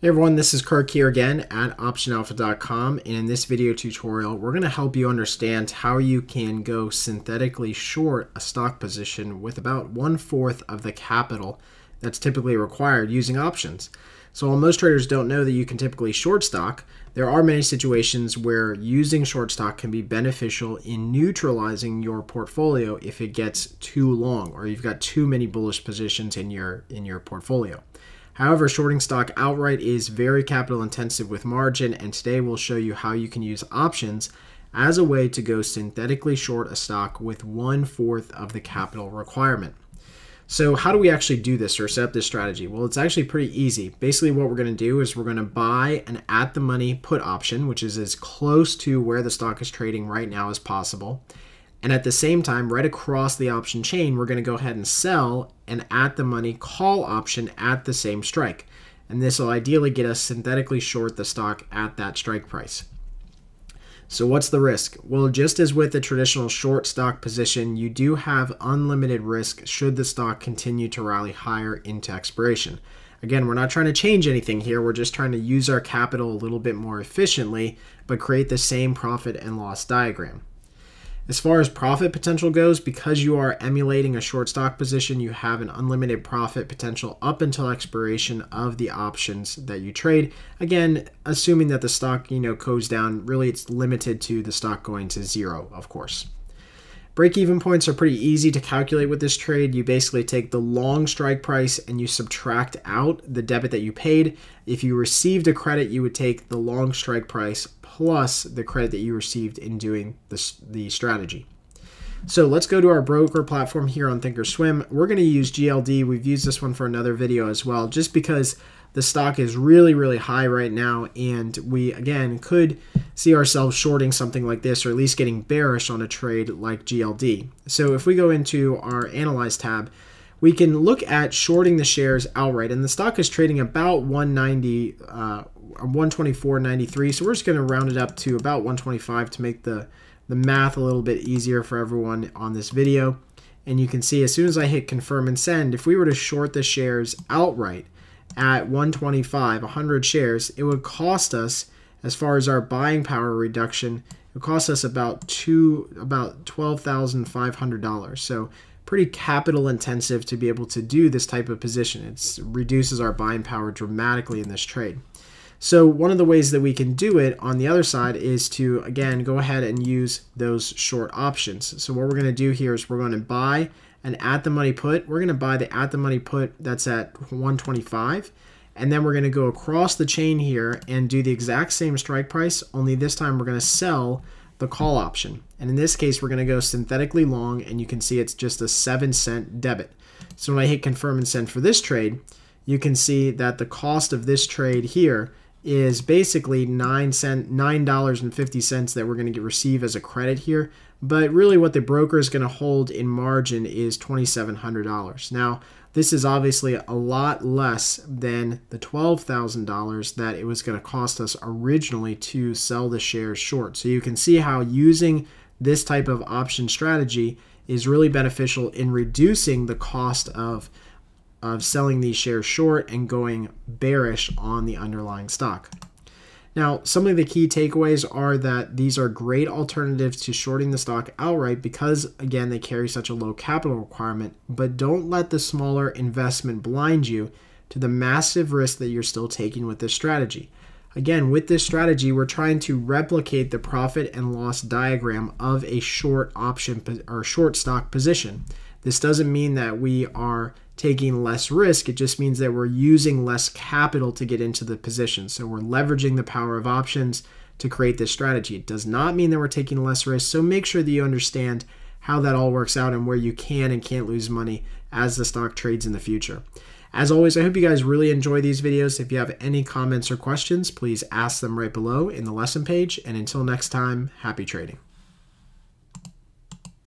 Hey everyone, this is Kirk here again at OptionAlpha.com and in this video tutorial we're going to help you understand how you can go synthetically short a stock position with about one-fourth of the capital that's typically required using options. So while most traders don't know that you can typically short stock, there are many situations where using short stock can be beneficial in neutralizing your portfolio if it gets too long or you've got too many bullish positions in your in your portfolio. However, shorting stock outright is very capital intensive with margin, and today we'll show you how you can use options as a way to go synthetically short a stock with one fourth of the capital requirement. So how do we actually do this or set up this strategy? Well, it's actually pretty easy. Basically what we're gonna do is we're gonna buy an at the money put option, which is as close to where the stock is trading right now as possible. And at the same time, right across the option chain, we're going to go ahead and sell an at the money call option at the same strike. And this will ideally get us synthetically short the stock at that strike price. So, what's the risk? Well, just as with a traditional short stock position, you do have unlimited risk should the stock continue to rally higher into expiration. Again, we're not trying to change anything here, we're just trying to use our capital a little bit more efficiently, but create the same profit and loss diagram. As far as profit potential goes, because you are emulating a short stock position, you have an unlimited profit potential up until expiration of the options that you trade. Again, assuming that the stock, you know, goes down, really it's limited to the stock going to zero, of course. Break-even points are pretty easy to calculate with this trade. You basically take the long strike price and you subtract out the debit that you paid. If you received a credit, you would take the long strike price plus the credit that you received in doing the the strategy. So let's go to our broker platform here on Thinkorswim. We're going to use GLD. We've used this one for another video as well, just because the stock is really, really high right now. And we, again, could see ourselves shorting something like this or at least getting bearish on a trade like GLD. So if we go into our Analyze tab, we can look at shorting the shares outright. And the stock is trading about 190, uh, 124.93. So we're just going to round it up to about 125 to make the, the math a little bit easier for everyone on this video. And you can see as soon as I hit confirm and send, if we were to short the shares outright at 125, 100 shares, it would cost us as far as our buying power reduction, it costs us about two about twelve thousand five hundred dollars. So pretty capital intensive to be able to do this type of position. It reduces our buying power dramatically in this trade. So one of the ways that we can do it on the other side is to, again, go ahead and use those short options. So what we're going to do here is we're going to buy an at-the-money put. We're going to buy the at-the-money put that's at 125. And then we're going to go across the chain here and do the exact same strike price, only this time we're going to sell the call option. And in this case, we're going to go synthetically long, and you can see it's just a 7 cent debit. So when I hit confirm and send for this trade, you can see that the cost of this trade here is basically nine cent nine dollars and fifty cents that we're going to receive as a credit here. But really, what the broker is going to hold in margin is twenty seven hundred dollars. Now, this is obviously a lot less than the twelve thousand dollars that it was going to cost us originally to sell the shares short. So you can see how using this type of option strategy is really beneficial in reducing the cost of of selling these shares short and going bearish on the underlying stock. Now, some of the key takeaways are that these are great alternatives to shorting the stock outright because, again, they carry such a low capital requirement, but don't let the smaller investment blind you to the massive risk that you're still taking with this strategy. Again, with this strategy, we're trying to replicate the profit and loss diagram of a short option or short stock position. This doesn't mean that we are taking less risk. It just means that we're using less capital to get into the position. So we're leveraging the power of options to create this strategy. It does not mean that we're taking less risk. So make sure that you understand how that all works out and where you can and can't lose money as the stock trades in the future. As always, I hope you guys really enjoy these videos. If you have any comments or questions, please ask them right below in the lesson page. And until next time, happy trading.